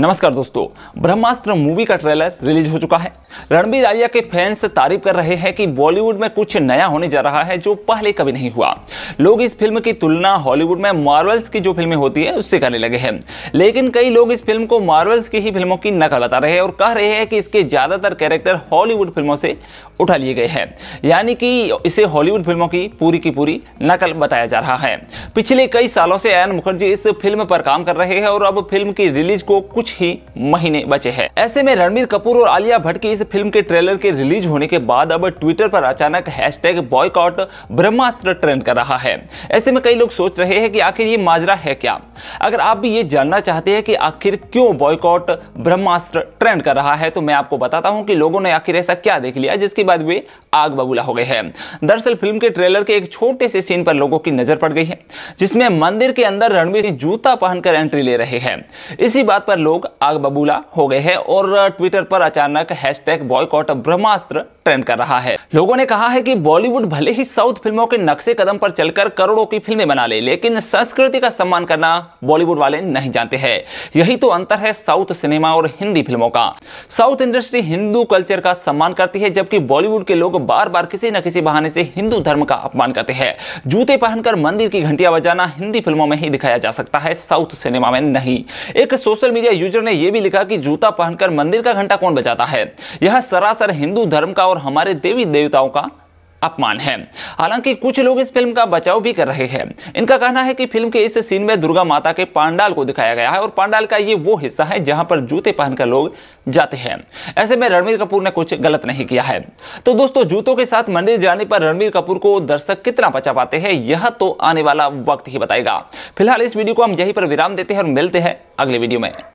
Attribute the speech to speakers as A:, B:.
A: नमस्कार दोस्तों ब्रह्मास्त्र मूवी का ट्रेलर रिलीज हो चुका है रणबीर आलिया के फैंस तारीफ कर रहे हैं कि बॉलीवुड में कुछ नया होने जा रहा है जो पहले कभी नहीं हुआ लोग इस फिल्म की तुलना हॉलीवुड में मार्वल्स की जो फिल्में होती है उससे करने लगे हैं लेकिन कई लोग इस फिल्म को मार्वल्स की ही फिल्मों की नकल बता रहे हैं और कह रहे हैं कि इसके ज़्यादातर कैरेक्टर हॉलीवुड फिल्मों से उठा लिए गए हैं यानी कि इसे हॉलीवुड फिल्मों की पूरी की पूरी नकल बताया जा रहा है पिछले कई सालों से आयन मुखर्जी इस फिल्म पर काम कर रहे हैं और अब फिल्म की रिलीज को कुछ कुछ ही महीने बचे हैं ऐसे में रणबीर कपूर और आलिया भट्ट की इस फिल्म के ट्रेलर के रिलीज होने के बाद अब ट्विटर पर अचानक हैशटैग बॉयकॉट ब्रह्मास्त्र ट्रेंड कर रहा है ऐसे में कई लोग सोच रहे हैं कि आखिर ये माजरा है क्या अगर आप भी ये जानना चाहते हैं कि आखिर क्यों बॉयकॉट ब्रह्मास्त्र ट्रेंड कर रहा है तो मैं आपको बताता हूं कि लोगों ने आखिर ऐसा क्या देख लिया जिसके बाद वे आग बबूला हो गए हैं दरअसल फिल्म के ट्रेलर के एक छोटे से सीन पर लोगों की नजर पड़ गई है जिसमें मंदिर के अंदर रणवीर सिंह जूता पहनकर एंट्री ले रहे हैं इसी बात पर लोग आग बबूला हो गए हैं और ट्विटर पर अचानक हैशटैग बॉयकॉट ब्रह्मास्त्र ट्रेंड कर रहा है लोगों ने कहा है कि बॉलीवुड भले ही साउथ फिल्मों के नक्शे कदम पर चलकर करोड़ों की फिल्में बना ले, लेकिन संस्कृति का सम्मान करना बॉलीवुड वाले नहीं जानते हैं यही तो अंतर है साउथ सिनेमा और हिंदी फिल्मों का साउथ इंडस्ट्री हिंदू कल्चर का सम्मान करती है जबकि बॉलीवुड के लोग बार बार किसी न किसी बहाने से हिंदू धर्म का अपमान करते हैं जूते पहनकर मंदिर की घंटिया बजाना हिंदी फिल्मों में ही दिखाया जा सकता है साउथ सिनेमा में नहीं एक सोशल मीडिया यूजर ने यह भी लिखा कि जूता पहनकर मंदिर का घंटा कौन बजाता है यह सरासर हिंदू धर्म का और हमारे देवी देवताओं का अपमान है हालांकि कुछ लोग इस फिल्म का बचाव भी कर रहे हैं इनका कहना है कि फिल्म के इस सीन में दुर्गा माता के पांडाल को दिखाया गया है और पांडाल का ये वो हिस्सा है जहां पर जूते पहनकर लोग जाते हैं ऐसे में रणवीर कपूर ने कुछ गलत नहीं किया है तो दोस्तों जूतों के साथ मंदिर जाने पर रणवीर कपूर को दर्शक कितना बचा पाते हैं यह तो आने वाला वक्त ही बताएगा फिलहाल इस वीडियो को हम यही पर विराम देते हैं और मिलते हैं अगले वीडियो में